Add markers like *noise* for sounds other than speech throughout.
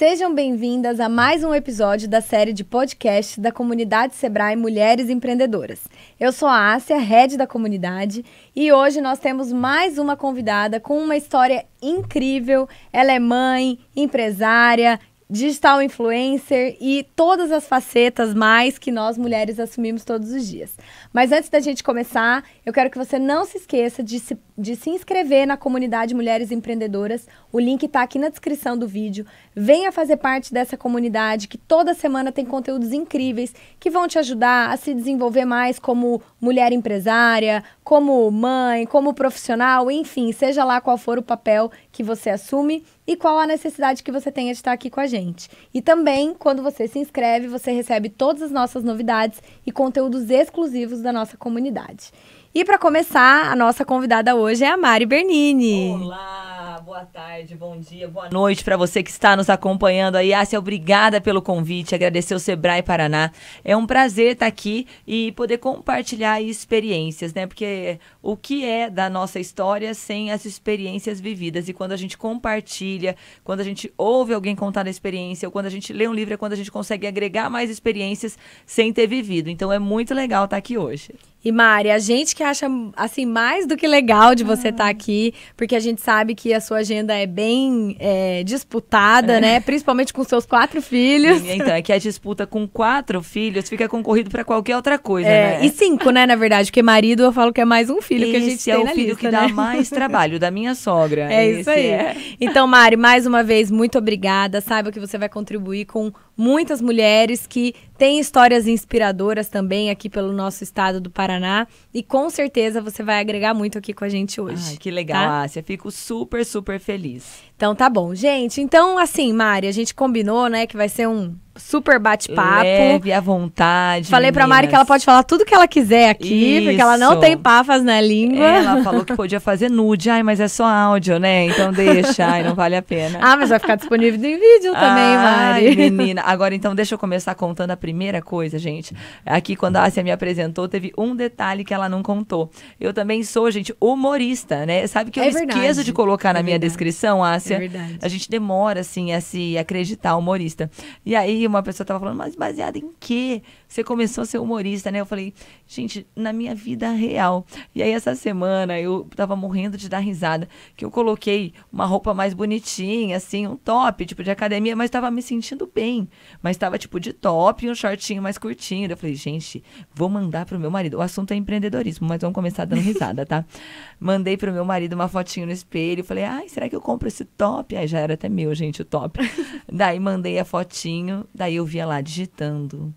Sejam bem-vindas a mais um episódio da série de podcast da comunidade Sebrae Mulheres Empreendedoras. Eu sou a Ásia, head da comunidade, e hoje nós temos mais uma convidada com uma história incrível. Ela é mãe, empresária, digital influencer e todas as facetas mais que nós mulheres assumimos todos os dias. Mas antes da gente começar, eu quero que você não se esqueça de se, de se inscrever na comunidade Mulheres Empreendedoras. O link está aqui na descrição do vídeo. Venha fazer parte dessa comunidade que toda semana tem conteúdos incríveis que vão te ajudar a se desenvolver mais como mulher empresária, como mãe, como profissional, enfim, seja lá qual for o papel que você assume e qual a necessidade que você tenha de estar aqui com a gente. E também, quando você se inscreve, você recebe todas as nossas novidades e conteúdos exclusivos da nossa comunidade. E para começar, a nossa convidada hoje é a Mari Bernini. Olá, boa tarde, bom dia, boa noite para você que está nos acompanhando aí. Ásia, ah, obrigada pelo convite, agradecer o Sebrae Paraná. É um prazer estar tá aqui e poder compartilhar experiências, né? Porque o que é da nossa história sem as experiências vividas? E quando a gente compartilha, quando a gente ouve alguém contar a experiência, ou quando a gente lê um livro, é quando a gente consegue agregar mais experiências sem ter vivido. Então é muito legal estar tá aqui hoje. E Mari, a gente que acha assim mais do que legal de você estar ah. tá aqui, porque a gente sabe que a sua agenda é bem é, disputada, é. né? Principalmente com seus quatro filhos. Então, é que a disputa com quatro filhos fica concorrido para qualquer outra coisa, é. né? E cinco, né, na verdade, porque marido eu falo que é mais um filho Esse que a gente é tem é o filho que né? dá mais *laughs* trabalho da minha sogra. É isso aí. É. Então, Mari, mais uma vez muito obrigada. Saiba que você vai contribuir com muitas mulheres que têm histórias inspiradoras também aqui pelo nosso estado do Paraná. E com certeza você vai agregar muito aqui com a gente hoje. Ai, que legal, tá? Ásia. Fico super, super feliz. Então tá bom, gente. Então, assim, Mari, a gente combinou, né, que vai ser um super bate-papo. Leve à vontade. Falei meninas. pra Mari que ela pode falar tudo que ela quiser aqui, Isso. porque ela não tem pafas na língua. Ela falou que podia fazer nude. Ai, mas é só áudio, né? Então deixa. Ai, não vale a pena. Ah, mas vai ficar disponível em vídeo também, Ai, Mari. menina. Agora, então, deixa eu começar contando a primeira coisa, gente. Aqui, quando a Ásia me apresentou, teve um detalhe que ela não contou. Eu também sou, gente, humorista, né? Sabe que eu é esqueço de colocar na é minha descrição, Ásia, é é a gente demora, assim, a se acreditar humorista. E aí uma pessoa tava falando, mas baseado em quê? você começou a ser humorista, né? Eu falei, gente, na minha vida real. E aí essa semana eu tava morrendo de dar risada, que eu coloquei uma roupa mais bonitinha, assim, um top, tipo de academia, mas tava me sentindo bem. Mas tava tipo de top e um shortinho mais curtinho. Eu falei, gente, vou mandar pro meu marido. O assunto é empreendedorismo, mas vamos começar dando risada, tá? *laughs* Mandei pro meu marido uma fotinho no espelho, falei, ai, será que eu compro esse top? Aí já era até meu, gente, o top. *laughs* daí mandei a fotinho, daí eu via lá digitando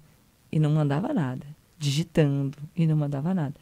e não mandava nada. Digitando e não mandava nada.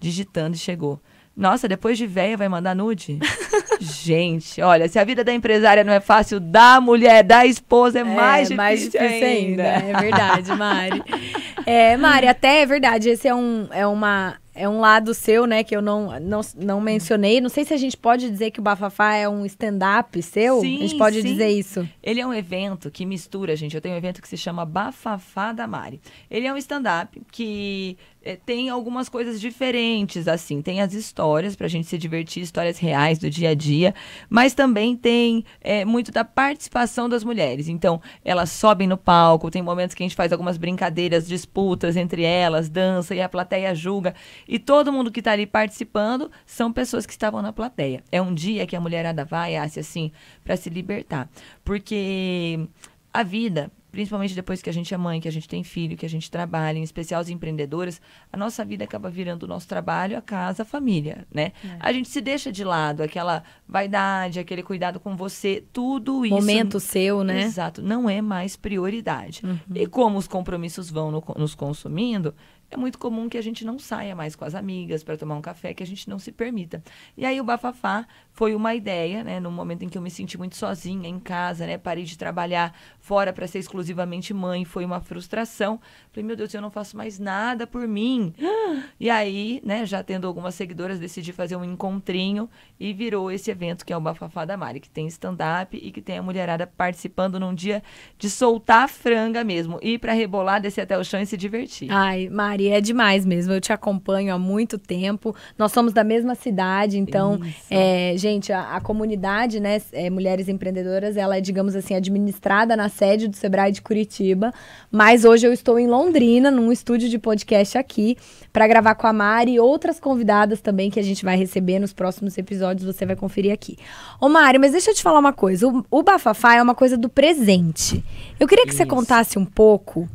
Digitando e chegou. Nossa, depois de véia vai mandar nude? *laughs* Gente, olha, se a vida da empresária não é fácil, da mulher, da esposa é, é mais, difícil mais difícil ainda. ainda. É verdade, Mari. *laughs* É, Mari, até é verdade, esse é, um, é uma é um lado seu, né, que eu não, não, não mencionei. Não sei se a gente pode dizer que o Bafafá é um stand-up seu. Sim, a gente pode sim. dizer isso. Ele é um evento que mistura, gente. Eu tenho um evento que se chama Bafafá da Mari. Ele é um stand-up que é, tem algumas coisas diferentes, assim. Tem as histórias para a gente se divertir, histórias reais do dia a dia. Mas também tem é, muito da participação das mulheres. Então, elas sobem no palco, tem momentos que a gente faz algumas brincadeiras, disputas entre elas, dança e a plateia julga. E todo mundo que está ali participando são pessoas que estavam na plateia. É um dia que a mulherada vai, Ásia, assim, para se libertar. Porque a vida, principalmente depois que a gente é mãe, que a gente tem filho, que a gente trabalha, em especial as empreendedoras, a nossa vida acaba virando o nosso trabalho, a casa, a família, né? É. A gente se deixa de lado, aquela vaidade, aquele cuidado com você, tudo isso. Momento seu, né? Exato, não é mais prioridade. Uhum. E como os compromissos vão no, nos consumindo, é muito comum que a gente não saia mais com as amigas para tomar um café, que a gente não se permita. E aí o bafafá foi uma ideia, né, no momento em que eu me senti muito sozinha em casa, né, parei de trabalhar fora para ser exclusivamente mãe, foi uma frustração. Falei, meu Deus, eu não faço mais nada por mim. *gasps* E aí, né, já tendo algumas seguidoras, decidi fazer um encontrinho e virou esse evento que é o Bafafá da Mari, que tem stand up e que tem a mulherada participando num dia de soltar a franga mesmo, e para rebolar, descer até o chão e se divertir. Ai, Mari Maria, é demais mesmo. Eu te acompanho há muito tempo. Nós somos da mesma cidade, então, é, gente, a, a, comunidade, né, é, Mulheres Empreendedoras, ela é, digamos assim, administrada na sede do Sebrae de Curitiba. Mas hoje eu estou em Londrina, num estúdio de podcast aqui, para gravar com a Mari e outras convidadas também que a gente vai receber nos próximos episódios. Você vai conferir aqui. Ô, Mari, mas deixa eu te falar uma coisa. O, o Bafafá é uma coisa do presente. Eu queria que Isso. você contasse um pouco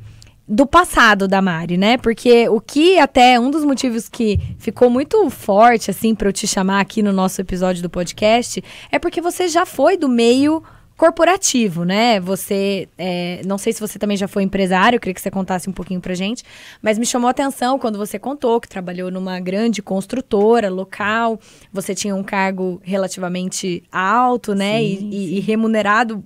do passado da Mari, né? Porque o que até um dos motivos que ficou muito forte assim para eu te chamar aqui no nosso episódio do podcast é porque você já foi do meio corporativo, né? Você, é, não sei se você também já foi empresário, queria que você contasse um pouquinho para gente, mas me chamou a atenção quando você contou que trabalhou numa grande construtora local, você tinha um cargo relativamente alto, né? Sim, e, sim. e remunerado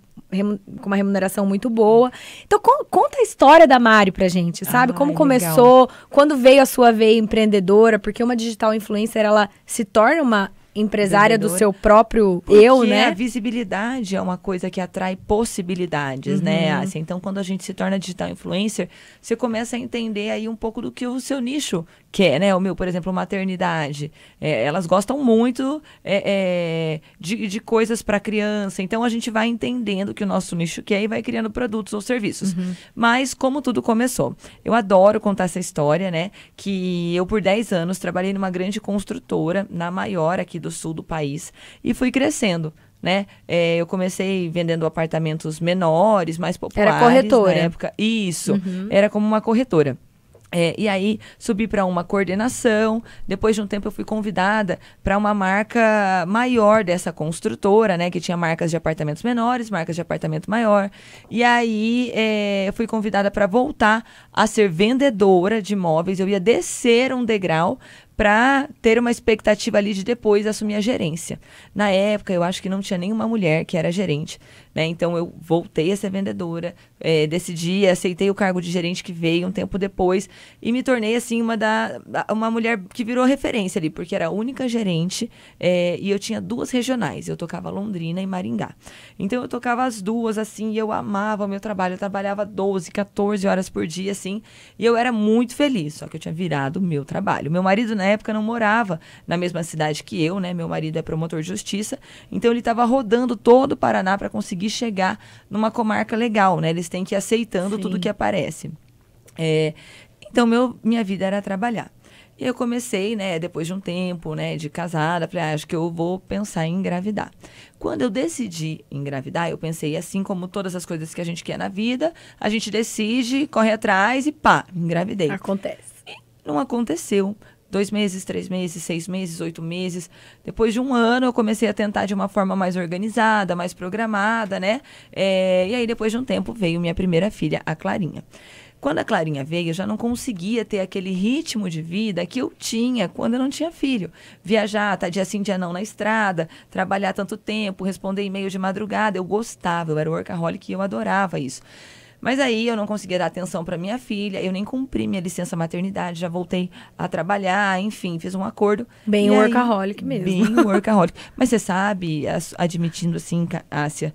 com uma remuneração muito boa. Então, con conta a história da Mari pra gente, sabe? Ah, Como começou, legal. quando veio a sua veia empreendedora, porque uma digital influencer, ela se torna uma empresária do seu próprio Porque eu, né? A visibilidade é uma coisa que atrai possibilidades, né, uhum. né? Assim, então, quando a gente se torna digital influencer, você começa a entender aí um pouco do que o seu nicho quer, né? O meu, por exemplo, maternidade. É, elas gostam muito é, é, de, de coisas para criança. Então, a gente vai entendendo que o nosso nicho quer e vai criando produtos ou serviços. Uhum. Mas, como tudo começou? Eu adoro contar essa história, né? Que eu, por 10 anos, trabalhei numa grande construtora, na maior aqui do do sul do país e fui crescendo. Né? É, eu comecei vendendo apartamentos menores, mais populares. Era corretora. Na época. Isso, uhum. era como uma corretora. É, e aí subi para uma coordenação. Depois de um tempo eu fui convidada para uma marca maior dessa construtora, né? Que tinha marcas de apartamentos menores, marcas de apartamento maior. E aí é, eu fui convidada para voltar a ser vendedora de imóveis. Eu ia descer um degrau para ter uma expectativa ali de depois assumir a gerência. Na época, eu acho que não tinha nenhuma mulher que era gerente, né? Então eu voltei a ser vendedora, é, decidi, aceitei o cargo de gerente que veio um tempo depois e me tornei assim uma da uma mulher que virou referência ali, porque era a única gerente é, e eu tinha duas regionais, eu tocava Londrina e Maringá. Então eu tocava as duas assim e eu amava o meu trabalho, eu trabalhava 12, 14 horas por dia assim, e eu era muito feliz, só que eu tinha virado o meu trabalho. Meu marido na né, época não morava na mesma cidade que eu, né? Meu marido é promotor de justiça, então ele estava rodando todo o Paraná para conseguir chegar numa comarca legal, né? Eles têm que ir aceitando Sim. tudo que aparece. É, então meu, minha vida era trabalhar. E eu comecei, né, depois de um tempo, né, de casada, falei, ah, acho que eu vou pensar em engravidar. Quando eu decidi engravidar, eu pensei assim como todas as coisas que a gente quer na vida, a gente decide, corre atrás e pá, engravidei. Acontece. E não aconteceu dois meses, três meses, seis meses, oito meses. Depois de um ano, eu comecei a tentar de uma forma mais organizada, mais programada, né? É, e aí, depois de um tempo, veio minha primeira filha, a Clarinha. Quando a Clarinha veio, eu já não conseguia ter aquele ritmo de vida que eu tinha quando eu não tinha filho. Viajar, tá dia sim, dia não na estrada, trabalhar tanto tempo, responder e-mail de madrugada. Eu gostava, eu era workaholic e eu adorava isso. Mas aí eu não conseguia dar atenção para minha filha, eu nem cumpri minha licença maternidade, já voltei a trabalhar, enfim, fiz um acordo. Bem workaholic aí, mesmo. Bem workaholic. Mas você sabe, admitindo assim, Cássia,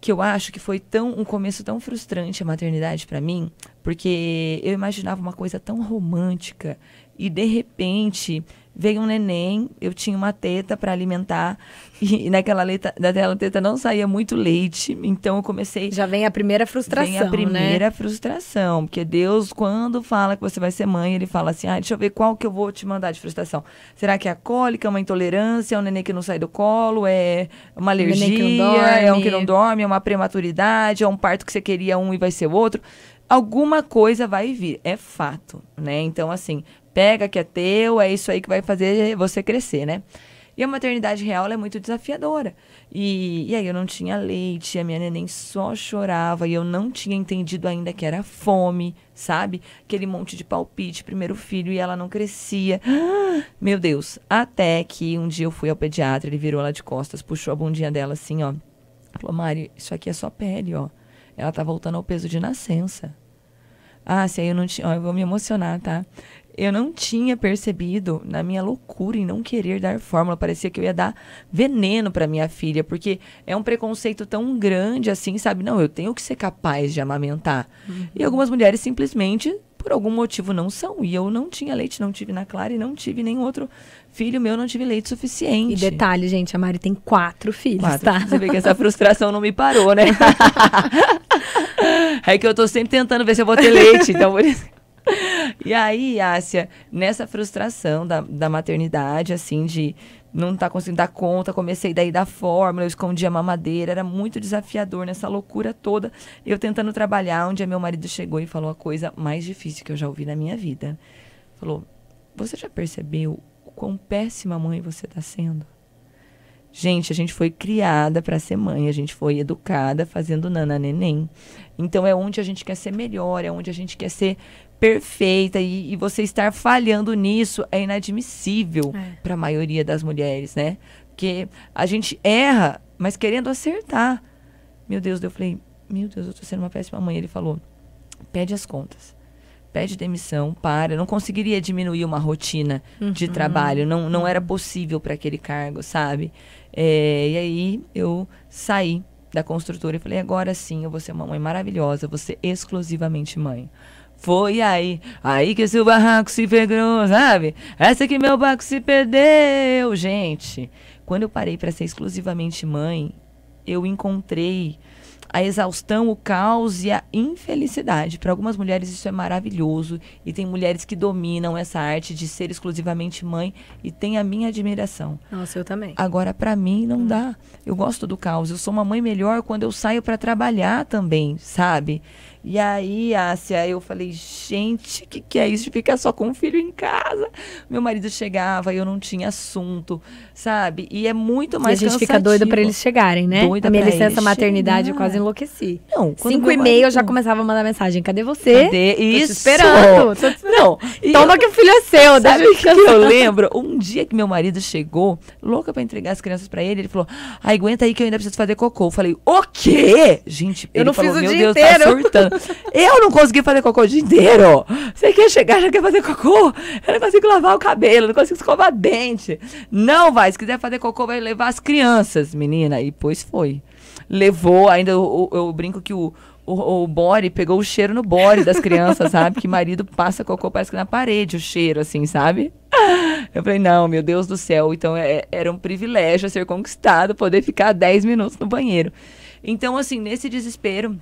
que eu acho que foi tão um começo tão frustrante a maternidade para mim, porque eu imaginava uma coisa tão romântica e de repente veio um neném, eu tinha uma teta para alimentar *laughs* e naquela leta, daquela teta não saía muito leite, então eu comecei Já vem a primeira frustração, vem a né? primeira né? frustração, porque Deus quando fala que você vai ser mãe, ele fala assim: "Ah, deixa eu ver qual que eu vou te mandar de frustração. Será que é a cólica, uma intolerância, é um neném que não sai do colo, é uma alergia, um é um que não dorme, é uma prematuridade, é um parto que você queria um e vai ser outro?" alguma coisa vai vir, é fato, né? Então, assim, pega que é teu, é isso aí que vai fazer você crescer, né? E a maternidade real é muito desafiadora. E, e aí eu não tinha leite, a minha neném só chorava e eu não tinha entendido ainda que era fome, sabe? Aquele monte de palpite, primeiro filho, e ela não crescia. *gasps* meu Deus! Até que um dia eu fui ao pediatra, ele virou ela de costas, puxou a bundinha dela assim, ó. Falou, Mari, isso aqui é só pele, ó. Ela tá voltando ao peso de nascença. Ah, se eu não tinha. eu vou me emocionar, tá? Eu não tinha percebido na minha loucura em não querer dar fórmula. Parecia que eu ia dar veneno para minha filha, porque é um preconceito tão grande assim, sabe? Não, eu tenho que ser capaz de amamentar. Uhum. E algumas mulheres simplesmente por algum motivo não são. E eu não tinha leite, não tive na Clara e não tive nenhum outro filho meu, não tive leite suficiente. E detalhe, gente, a Mari tem quatro filhos, quatro. tá? Você vê que essa frustração não me parou, né? *laughs* é que eu tô sempre tentando ver se eu vou ter leite, então por isso... E aí, Ásia, nessa frustração da, da maternidade, assim, de não tá conseguindo dar conta, comecei daí da fórmula, eu escondi a mamadeira, era muito desafiador nessa loucura toda. Eu tentando trabalhar, um dia meu marido chegou e falou a coisa mais difícil que eu já ouvi na minha vida. Falou: "Você já percebeu o quão péssima mãe você tá sendo?" Gente, a gente foi criada para ser mãe, a gente foi educada fazendo nana neném. Então é onde a gente quer ser melhor, é onde a gente quer ser perfeita e, e você estar falhando nisso é inadmissível é. para a maioria das mulheres, né? Porque a gente erra, mas querendo acertar. Meu Deus, eu falei, meu Deus, eu tô sendo uma péssima mãe. Ele falou, pede as contas pede demissão, para. Eu não conseguiria diminuir uma rotina uhum. de trabalho, não, não era possível para aquele cargo, sabe? É, e aí eu saí da construtora e falei: agora sim, eu vou ser uma mãe maravilhosa, você exclusivamente mãe. Foi aí, aí que seu barraco se pegou, sabe? Essa que meu barco se perdeu, gente. Quando eu parei para ser exclusivamente mãe, eu encontrei a exaustão, o caos e a infelicidade. Para algumas mulheres isso é maravilhoso e tem mulheres que dominam essa arte de ser exclusivamente mãe e tem a minha admiração. Nossa, eu também. Agora para mim não hum. dá. Eu gosto do caos. Eu sou uma mãe melhor quando eu saio para trabalhar também, sabe? E aí, Ásia, eu falei, gente, o que, que é isso de ficar só com o filho em casa? Meu marido chegava e eu não tinha assunto, sabe? E é muito mais E a gente cansativo. fica doida para eles chegarem, né? Doida a minha licença maternidade chegar. eu quase enlouqueci. Não, Cinco e meia marido... eu já começava a mandar mensagem, cadê você? Cadê? Isso! Tô esperando, tô esperando. Não, Toma eu... que o filho é seu, deixa eu que eu lembro? Um dia que meu marido chegou, louca para entregar as crianças para ele, ele falou, aguenta aí que eu ainda preciso fazer cocô. Eu falei, o quê? Gente, eu não falou, fiz o meu dia Deus, tá inteiro. tá surtando. Eu não consegui fazer cocô o dia inteiro. Você quer chegar, já quer fazer cocô? Eu não consigo lavar o cabelo, não consigo escovar dente. Não vai, se quiser fazer cocô, vai levar as crianças, menina. E pois foi. Levou, ainda eu, eu, eu brinco que o, o, o body pegou o cheiro no body das crianças, *laughs* sabe? Que marido passa cocô, parece que na parede o cheiro, assim, sabe? Eu falei, não, meu Deus do céu. Então é, era um privilégio ser conquistado, poder ficar 10 minutos no banheiro. Então, assim, nesse desespero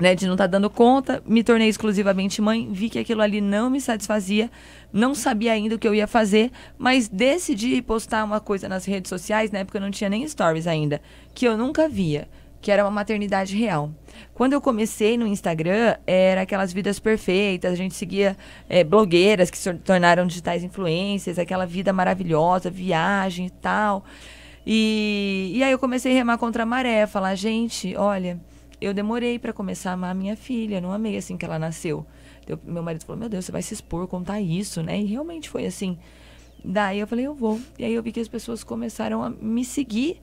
né, de não estar tá dando conta, me tornei exclusivamente mãe, vi que aquilo ali não me satisfazia, não sabia ainda o que eu ia fazer, mas decidi postar uma coisa nas redes sociais, na né, época eu não tinha nem stories ainda, que eu nunca via, que era uma maternidade real. Quando eu comecei no Instagram, era aquelas vidas perfeitas, a gente seguia é, blogueiras que se tornaram digitais influências, aquela vida maravilhosa, viagem e tal. E, e aí eu comecei a remar contra a maré, falar, gente, olha eu demorei para começar a amar minha filha, não amei assim que ela nasceu. Eu, meu marido falou: Meu Deus, você vai se expor, contar isso, né? E realmente foi assim. Daí eu falei: Eu vou. E aí eu vi que as pessoas começaram a me seguir,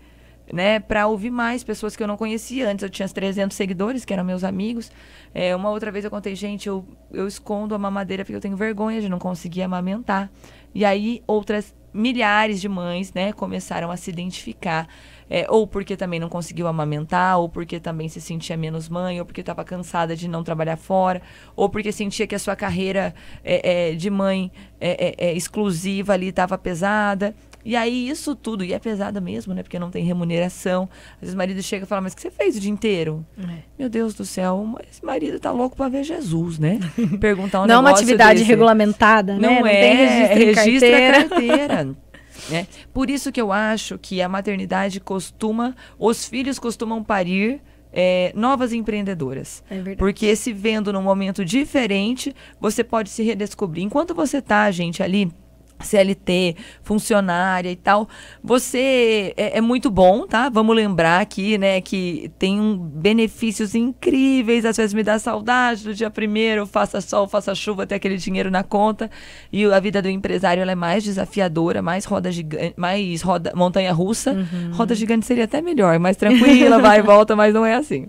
né? para ouvir mais pessoas que eu não conhecia. Antes eu tinha 300 seguidores, que eram meus amigos. É, uma outra vez eu contei: Gente, eu, eu escondo a mamadeira porque eu tenho vergonha de não conseguir amamentar. E aí outras milhares de mães, né, começaram a se identificar. É, ou porque também não conseguiu amamentar, ou porque também se sentia menos mãe, ou porque estava cansada de não trabalhar fora, ou porque sentia que a sua carreira é, é, de mãe é, é, é, exclusiva ali estava pesada. E aí isso tudo, e é pesada mesmo, né? Porque não tem remuneração. Às vezes o marido chega e fala, mas o que você fez o dia inteiro? É. Meu Deus do céu, esse marido tá louco para ver Jesus, né? *laughs* Perguntar um Não é uma atividade desse. regulamentada, não né? Não, é, tem registro registra carteira. carteira. *laughs* né? Por isso que eu acho que a maternidade costuma, os filhos costumam parir é, novas empreendedoras. É verdade. Porque se vendo num momento diferente, você pode se redescobrir. Enquanto você tá, gente, ali CLT, funcionária e tal, você é, é, muito bom, tá? Vamos lembrar aqui, né, que tem um, benefícios incríveis, às vezes me dá saudade do dia primeiro, faça sol, faça chuva, ter aquele dinheiro na conta, e a vida do empresário, é mais desafiadora, mais roda gigante, mais roda, montanha russa, uhum. roda gigante seria até melhor, mais tranquila, vai e volta, mas não é assim.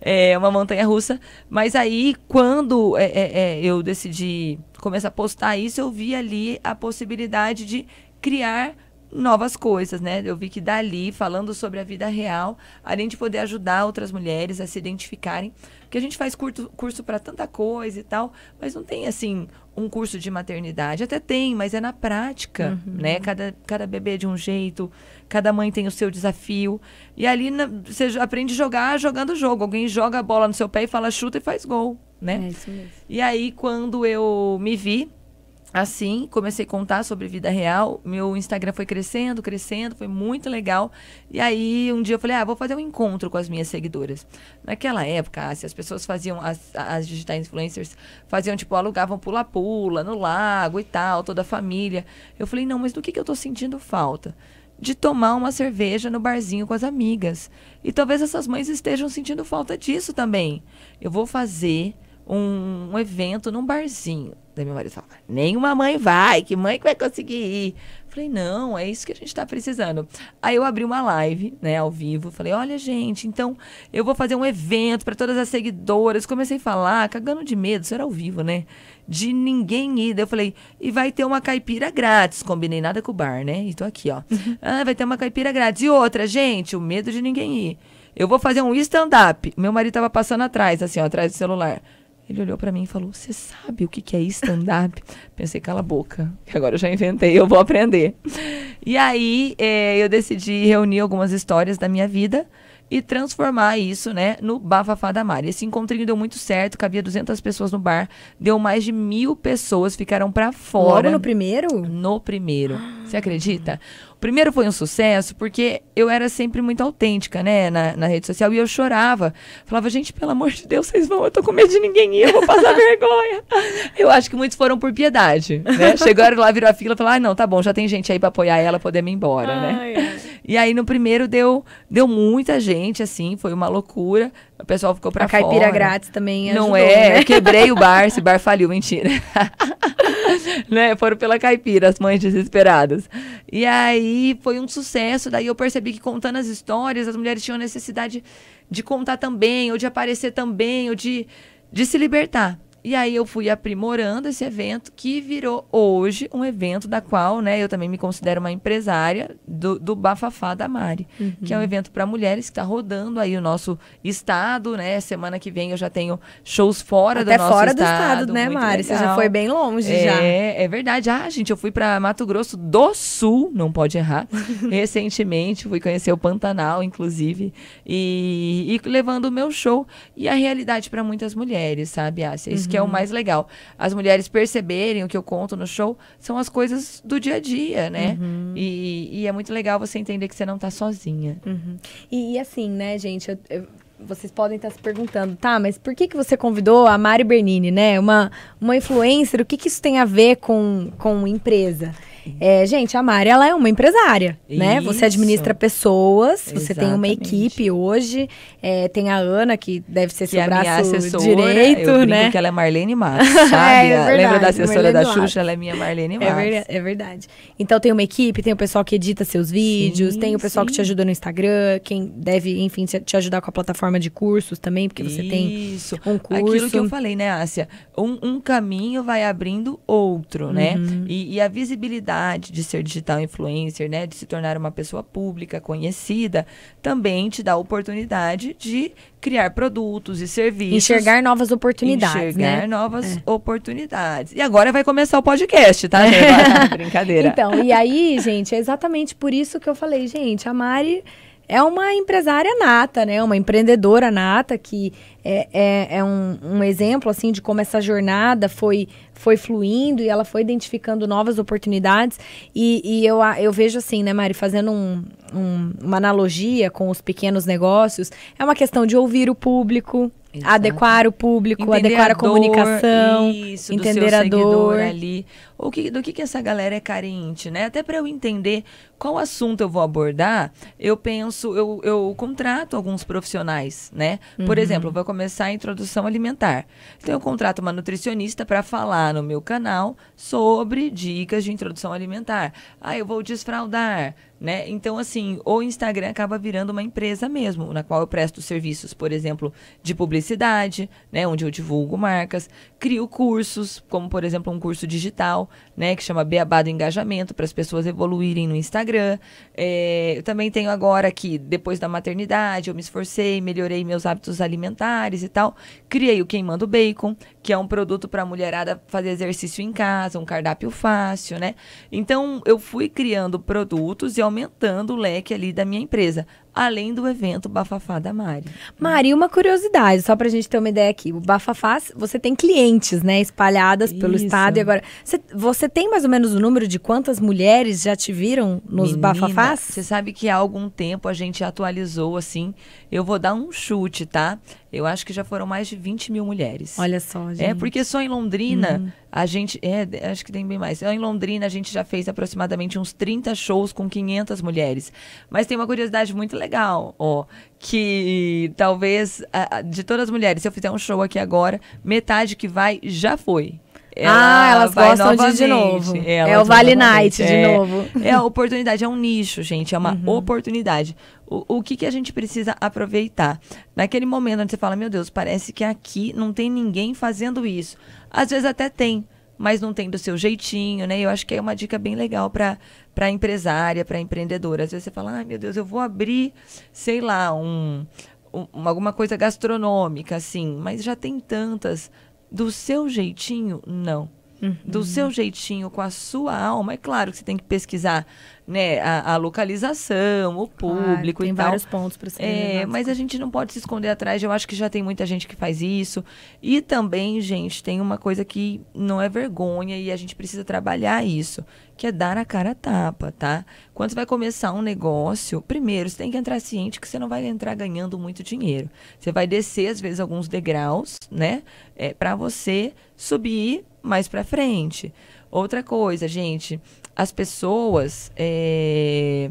É uma montanha russa, mas aí, quando é, é, é eu decidi começa a postar isso, eu vi ali a possibilidade de criar novas coisas, né? Eu vi que dali, falando sobre a vida real, além de poder ajudar outras mulheres a se identificarem, porque a gente faz curto, curso para tanta coisa e tal, mas não tem assim um curso de maternidade. Até tem, mas é na prática, uhum. né? Cada, cada bebê é de um jeito, cada mãe tem o seu desafio. E ali na, você aprende a jogar jogando o jogo. Alguém joga a bola no seu pé e fala chuta e faz gol, né? É isso mesmo. E aí, quando eu me vi Assim, comecei a contar sobre vida real. Meu Instagram foi crescendo, crescendo, foi muito legal. E aí, um dia eu falei: ah, vou fazer um encontro com as minhas seguidoras. Naquela época, as pessoas faziam, as, as digitais influencers faziam, tipo, alugavam pula-pula no lago e tal, toda a família. Eu falei: não, mas do que, que eu tô sentindo falta? de tomar uma cerveja no barzinho com as amigas. E talvez essas mães estejam sentindo falta disso também. Eu vou fazer um, um evento num barzinho. Daí meu marido fala, nenhuma mãe vai, que mãe que vai conseguir ir? Falei, não, é isso que a gente está precisando. Aí eu abri uma live, né, ao vivo. Falei, olha, gente, então eu vou fazer um evento para todas as seguidoras. Comecei a falar, cagando de medo, isso era ao vivo, né? De ninguém ir. Daí eu falei, e vai ter uma caipira grátis. Combinei nada com o bar, né? E tô aqui, ó. Uhum. ah, vai ter uma caipira grátis. E outra, gente, o medo de ninguém ir. Eu vou fazer um stand-up. Meu marido tava passando atrás, assim, ó, atrás do celular. Ele olhou para mim e falou: Você sabe o que, é stand-up? *laughs* Pensei, cala a boca, que agora eu já inventei, eu vou aprender. E aí é, eu decidi reunir algumas histórias da minha vida e transformar isso, né, no Bafafá da Mari. Esse encontrinho deu muito certo, cabia 200 pessoas no bar, deu mais de mil pessoas, ficaram para fora. Logo no primeiro? No primeiro. Você acredita? Primeiro foi um sucesso porque eu era sempre muito autêntica, né, na, na rede social e eu chorava. Falava, gente, pelo amor de Deus, vocês vão, eu tô com medo de ninguém ir, eu vou passar *laughs* vergonha. Eu acho que muitos foram por piedade, né? *laughs* Chegaram lá, viram a fila e falaram, ah, não, tá bom, já tem gente aí pra apoiar ela, poder me ir embora, né? Ai, né? E aí no primeiro deu, deu muita gente, assim, foi uma loucura. O pessoal ficou pra a fora. A caipira grátis também ajudou, Não é, né? eu quebrei o bar, esse bar *laughs* faliu, mentira. *laughs* né? Foram pela caipira, as mães desesperadas. E aí foi um sucesso, daí eu percebi que contando as histórias, as mulheres tinham necessidade de contar também, ou de aparecer também, ou de, de se libertar. E aí eu fui aprimorando esse evento, que virou hoje um evento da qual, né, eu também me considero uma empresária do, do Bafafá da Mari, uhum. que é um uhum. evento para mulheres que está rodando aí o nosso estado, né? Semana que vem eu já tenho shows fora Até do nosso fora estado. fora do estado, né, Mari? Legal. Você já foi bem longe é, já. É, é verdade. Ah, gente, eu fui para Mato Grosso do Sul, não pode errar. *laughs* recentemente fui conhecer o Pantanal, inclusive, e, e levando o meu show e a realidade para muitas mulheres, sabe? Ah, é isso uhum que é o uhum. mais legal. As mulheres perceberem o que eu conto no show são as coisas do dia a dia, né? Uhum. E, e, é muito legal você entender que você não tá sozinha. Uhum. E, e, assim, né, gente, eu, eu vocês podem estar tá se perguntando, tá, mas por que, que você convidou a Mari Bernini, né? Uma, uma influencer, o que, que isso tem a ver com, com empresa? É, gente, a Mari, ela é uma empresária, Isso. né? Você administra pessoas, Exatamente. você tem uma equipe hoje, é, tem a Ana, que deve ser que é seu é braço minha assessora, direito, eu né? que ela é Marlene *laughs* Matos, é sabe? é, verdade, Lembra da assessora Marlene da Xuxa? Ela é minha Marlene é Matos. Verdade, é, verdade. Então, tem uma equipe, tem o pessoal que edita seus vídeos, sim, tem o pessoal sim. que te ajuda no Instagram, quem deve, enfim, te ajudar com a plataforma de cursos também, porque você Isso. tem um curso. Aquilo que eu falei, né, Ásia? Um, um caminho vai abrindo outro, né? Uhum. E, e a visibilidade vontade de ser digital influencer, né, de se tornar uma pessoa pública, conhecida, também te dá a oportunidade de criar produtos e serviços. Enxergar novas oportunidades. Né? Enxergar né? novas é. oportunidades. E agora vai começar o podcast, tá? Né? *laughs* Brincadeira. Então, e aí, gente, é exatamente por isso que eu falei, gente, a Mari é uma empresária nata, né? Uma empreendedora nata que é, é, é um, um, exemplo assim de como essa jornada foi foi fluindo e ela foi identificando novas oportunidades e, e eu, eu vejo assim, né, Mari, fazendo um, um, uma analogia com os pequenos negócios, é uma questão de ouvir o público, Exato. adequar o público, entender adequar a, dor, comunicação, isso, entender do a dor ali, ou que, do que que essa galera é carente, né? Até para eu entender qual assunto eu vou abordar, eu penso, eu, eu contrato alguns profissionais, né? Por uhum. exemplo, vou começar a introdução alimentar. Então, eu contrato uma nutricionista para falar no meu canal sobre dicas de introdução alimentar. Ah, eu vou desfraldar, né? Então, assim, o Instagram acaba virando uma empresa mesmo, na qual eu presto serviços, por exemplo, de publicidade, né? Onde eu divulgo marcas, crio cursos, como por exemplo um curso digital, né? Que chama Beabá do Engajamento, para as pessoas evoluírem no Instagram. Instagram. É, eu também tenho agora que, depois da maternidade, eu me esforcei, melhorei meus hábitos alimentares e tal. Criei o Queimando Bacon, que é um produto para a mulherada fazer exercício em casa, um cardápio fácil, né? Então, eu fui criando produtos e aumentando o leque ali da minha empresa além do evento Bafafá da Mari. Mari, uma curiosidade, só pra gente ter uma ideia aqui. O Bafafá, você tem clientes, né, espalhadas Isso. pelo estado. E agora, você, você, tem mais ou menos o número de quantas mulheres já te viram nos Menina, Bafafás? Você sabe que há algum tempo a gente atualizou, assim. Eu vou dar um chute, tá? Eu acho que já foram mais de 20 mil mulheres. Olha só, é, gente. É, porque só em Londrina, uhum. a gente. É, acho que tem bem mais. Só em Londrina, a gente já fez aproximadamente uns 30 shows com 500 mulheres. Mas tem uma curiosidade muito legal legal. Ó, que talvez de todas as mulheres, se eu fizer um show aqui agora, metade que vai já foi. Ah, Ela ah, elas gostam de de novo. é o Vale Night é, de novo. É a oportunidade, é um nicho, gente. É uma uhum. oportunidade. O, o que, que a gente precisa aproveitar? Naquele momento onde você fala, meu Deus, parece que aqui não tem ninguém fazendo isso. Às vezes até tem, mas não tem do seu jeitinho, né? Eu acho que é uma dica bem legal para para empresária, para empreendedora. Às vezes você fala: "Ai, meu Deus, eu vou abrir, sei lá, um, um alguma coisa gastronômica assim, mas já tem tantas do seu jeitinho, não Uhum. Do seu jeitinho, com a sua alma, é claro que você tem que pesquisar né, a, a localização, o público claro, tem e tal. vários pontos para ser. É, mas a gente não pode se esconder atrás. Eu acho que já tem muita gente que faz isso. E também, gente, tem uma coisa que não é vergonha e a gente precisa trabalhar isso, que é dar a cara a tapa, tá? Quando você vai começar um negócio, primeiro você tem que entrar ciente que você não vai entrar ganhando muito dinheiro. Você vai descer às vezes alguns degraus, né, é, para você subir mais para frente. Outra coisa, gente, as pessoas é,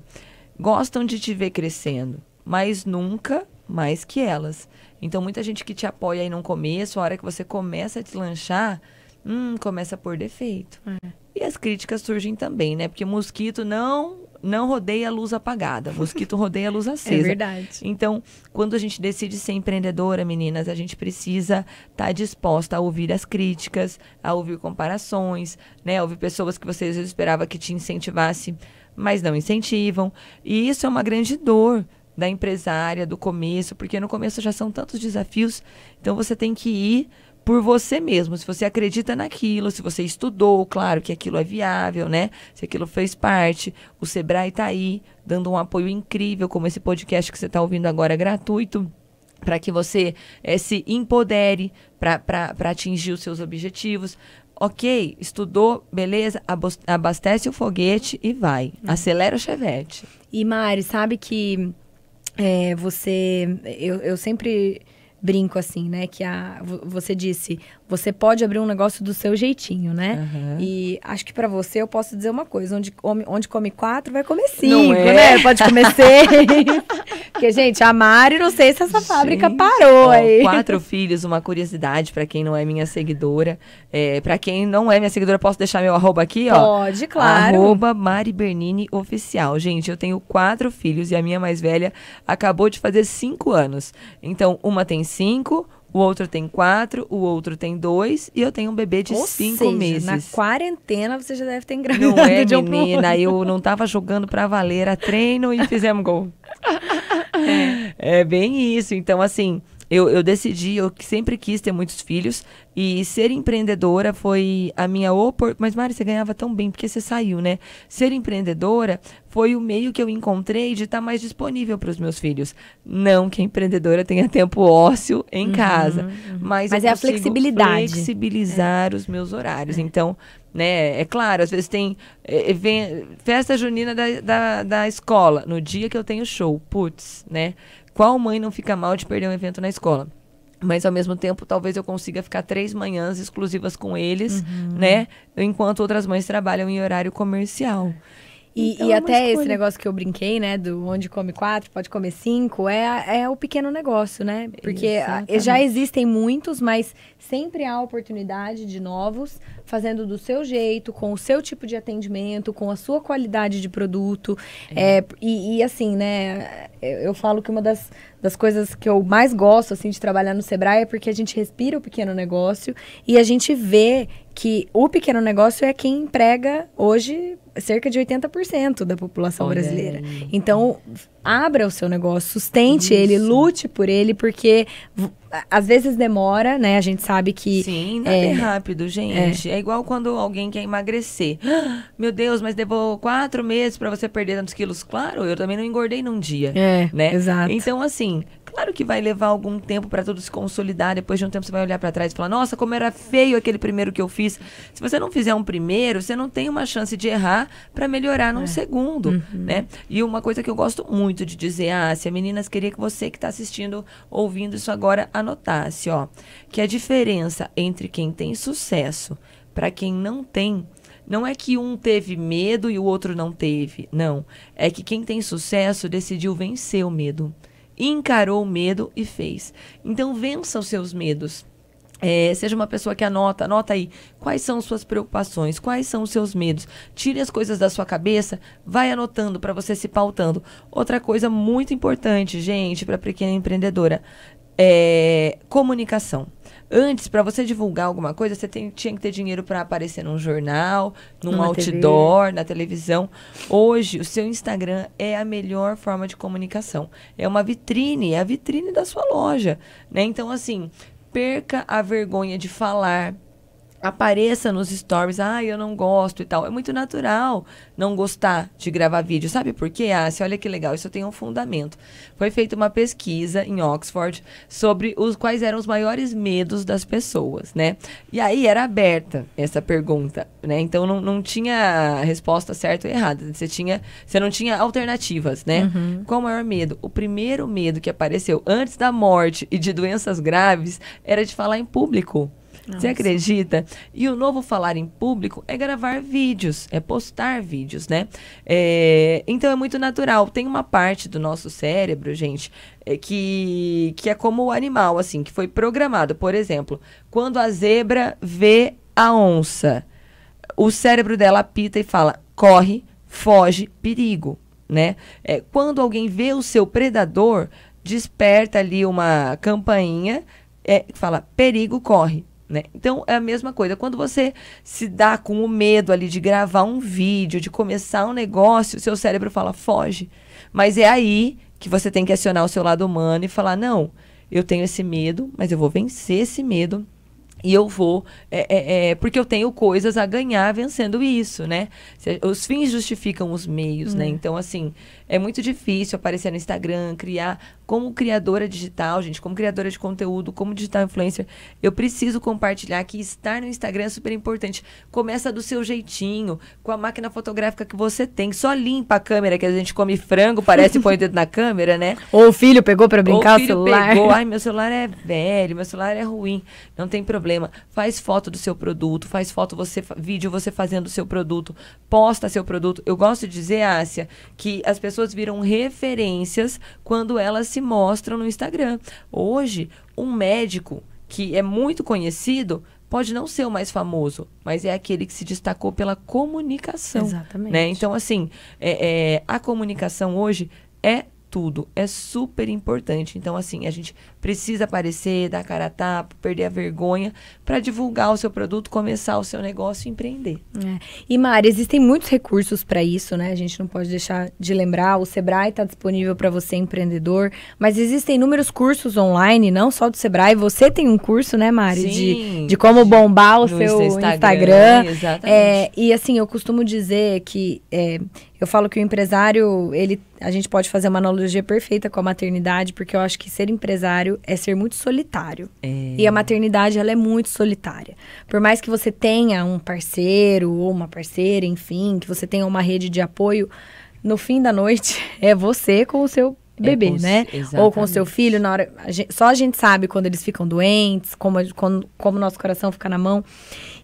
gostam de te ver crescendo, mas nunca mais que elas. Então, muita gente que te apoia aí no começo, a hora que você começa a te lanchar, hum, começa por defeito. É. E as críticas surgem também, né? Porque mosquito não não rodeia a luz apagada. Mosquito rodeia a luz *laughs* acesa. É verdade. Então, quando a gente decide ser empreendedora, meninas, a gente precisa estar tá disposta a ouvir as críticas, a ouvir comparações, né? A ouvir pessoas que vocês esperava que te incentivasse, mas não incentivam. E isso é uma grande dor da empresária do começo, porque no começo já são tantos desafios. Então você tem que ir por você mesmo, se você acredita naquilo, se você estudou, claro que aquilo é viável, né? Se aquilo fez parte, o Sebrae está aí dando um apoio incrível, como esse podcast que você está ouvindo agora é gratuito para que você é, se empodere para atingir os seus objetivos. Ok, estudou, beleza, abastece o foguete e vai. Uhum. Acelera o chevette. E Mari, sabe que é, você. Eu, eu sempre brinco assim, né? Que a, você disse, você pode abrir um negócio do seu jeitinho, né? Uhum. E acho que para você eu posso dizer uma coisa: onde, onde come quatro, vai comer cinco, é. né? Pode comer *laughs* seis. Porque, gente, a Mari, não sei se essa gente, fábrica parou ó, aí. Quatro filhos, uma curiosidade para quem não é minha seguidora. É, para quem não é minha seguidora, posso deixar meu arroba aqui, ó? Pode, claro. Arroba Mari Bernini Oficial. Gente, eu tenho quatro filhos e a minha mais velha acabou de fazer cinco anos. Então, uma tem cinco, o outro tem quatro, o outro tem dois e eu tenho um bebê de Ou cinco seja, meses. Na quarentena você já deve ter engravidado. Não é, *laughs* menina? eu não tava jogando pra valer, a treino e fizemos gol. *laughs* é. é bem isso. Então, assim, eu, eu decidi, eu sempre quis ter muitos filhos. E ser empreendedora foi a minha oportunidade. Mas, Mari, você ganhava tão bem porque você saiu, né? Ser empreendedora foi o meio que eu encontrei de estar tá mais disponível para os meus filhos. Não que a empreendedora tenha tempo ósseo em uhum, casa, uhum. mas, mas é a flexibilidade. Flexibilizar é. os meus horários. É. Então, né? É claro, às vezes tem é, é festa junina da, da, da escola, no dia que eu tenho show, putz, né? Qual mãe não fica mal de perder um evento na escola? mas ao mesmo tempo talvez eu consiga ficar três manhãs exclusivas com eles, uhum. né? Enquanto outras mães trabalham em horário comercial. E, então, e é até escolha. esse negócio que eu brinquei, né? Do onde come quatro, pode comer cinco, é, é o pequeno negócio, né? Porque ah, Exatamente. já existem muitos, mas sempre há oportunidade de novos, fazendo do seu jeito, com o seu tipo de atendimento, com a sua qualidade de produto. É. é e, e, assim, né? Eu, eu falo que uma das, das coisas que eu mais gosto, assim, de trabalhar no Sebrae é porque a gente respira o pequeno negócio e a gente vê que o pequeno negócio é quem emprega hoje cerca de 80% da população Olha brasileira. Aí. Então, abra o seu negócio, sustente Isso. ele, lute por ele, porque às vezes demora, né? A gente sabe que. Sim, não é, é rápido, é. gente. É. é. igual quando alguém quer emagrecer. Ah, *gasps* meu Deus, mas levou quatro meses para você perder tantos quilos. Claro, eu também não engordei num dia. É, né? Exato. Então, assim, Claro que vai levar algum tempo para tudo se consolidar. Depois de um tempo você vai olhar para trás e falar: "Nossa, como era feio aquele primeiro que eu fiz". Se você não fizer um primeiro, você não tem uma chance de errar para melhorar num é. segundo, uhum. né? E uma coisa que eu gosto muito de dizer, ah, se meninas queria que você que está assistindo, ouvindo isso agora, anotasse, ó, que a diferença entre quem tem sucesso para quem não tem não é que um teve medo e o outro não teve. Não. É que quem tem sucesso decidiu vencer o medo encarou o medo e fez. Então vença os seus medos. É, seja uma pessoa que anota, anota aí quais são suas preocupações, quais são os seus medos. Tire as coisas da sua cabeça, vai anotando para você se pautando. Outra coisa muito importante, gente, para pequena empreendedora, é comunicação. Antes, para você divulgar alguma coisa, você tem, tinha que ter dinheiro para aparecer num jornal, num outdoor, TV. na televisão. Hoje, o seu Instagram é a melhor forma de comunicação. É uma vitrine, é a vitrine da sua loja. Né? Então, assim, perca a vergonha de falar, apareça nos stories, ah, eu não gosto e tal. É muito natural não gostar de gravar vídeo, sabe por quê? Ah, se olha que legal, isso tem um fundamento. Foi feita uma pesquisa em Oxford sobre os quais eram os maiores medos das pessoas, né? E aí era aberta essa pergunta, né? Então não, não tinha resposta certa ou errada. Você tinha, você não tinha alternativas, né? Uhum. Qual o maior medo? O primeiro medo que apareceu antes da morte e de doenças graves era de falar em público. Nossa. Você acredita? E o novo falar em público é gravar vídeos, é postar vídeos, né? É, então é muito natural. Tem uma parte do nosso cérebro, gente, é que, que é como o animal, assim, que foi programado. Por exemplo, quando a zebra vê a onça, o cérebro dela apita e fala: corre, foge, perigo. Né? É, quando alguém vê o seu predador, desperta ali uma campainha, é, fala perigo corre, né? Então é a mesma coisa. Quando você se dá com o medo ali de gravar um vídeo, de começar um negócio, seu cérebro fala foge. Mas é aí que você tem que acionar o seu lado humano e falar não, eu tenho esse medo, mas eu vou vencer esse medo e eu vou é, é, é, porque eu tenho coisas a ganhar vencendo isso né os fins justificam os meios né? hum. né então assim é muito difícil aparecer no Instagram, criar como criadora digital, gente, como criadora de conteúdo, como digital influencer, eu preciso compartilhar que estar no Instagram é super importante. Começa do seu jeitinho, com a máquina fotográfica que você tem. Só limpa a câmera, que a gente come frango, parece põe o dedo na câmera, né? *laughs* Ou o filho pegou para brincar Ou o, filho celular. Pegou, *laughs* ai, meu celular é velho, meu celular é ruim. Não tem problema. Faz foto do seu produto, faz foto você, vídeo você fazendo o seu produto, posta seu produto. Eu gosto de dizer, Ásia, que as pessoas pessoas viram referências quando elas se mostram no Instagram. Hoje, um médico que é muito conhecido pode não ser o mais famoso, mas é aquele que se destacou pela comunicação. Né? Exatamente. Né? Então, assim, é, é, a comunicação hoje é tudo. É super importante. Então, assim, a gente precisa aparecer, dar cara a tapa, perder a vergonha para divulgar o seu produto, começar o seu negócio e empreender. É. E, Mari, existem muitos recursos para isso, né? A gente não pode deixar de lembrar. O Sebrae está disponível para você, empreendedor. Mas existem inúmeros cursos online, não só do Sebrae. Você tem um curso, né, Mari? Sim, de, de como bombar o seu Instagram. Instagram. Exatamente. É, e, assim, eu costumo dizer que... É, eu falo que o empresário, ele, a gente pode fazer uma analogia perfeita com a maternidade, porque eu acho que ser empresário é ser muito solitário. É. E a maternidade, ela é muito solitária. Por mais que você tenha um parceiro ou uma parceira, enfim, que você tenha uma rede de apoio, no fim da noite *laughs* é você com o seu é bebê, é né? Exatamente. Ou com seu filho, na hora. A gente, só a gente sabe quando eles ficam doentes, como, como, como nosso coração fica na mão.